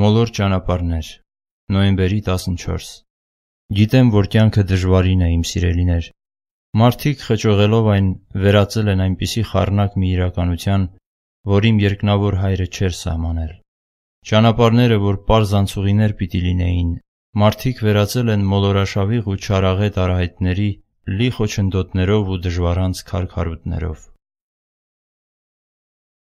Մոլոր ճանապարհներ նոյեմբերի 14 Գիտեմ, որ կյանքը դժվարին է իմ սիրելիներ։ Մարդիկ խճողելով այն վերածել են այնպիսի խառնակ մի իրականության, որ իմ երկնավոր հայրը չէր սահմանել։ Ճանապարհները, որ པարզ անցուղիներ պիտի լինեին, մարդիկ վերածել են մոլորաշավիղ ու չարաղետ արահետների լի խոչընդոտներով ու դժվարանց քարքարուտներով։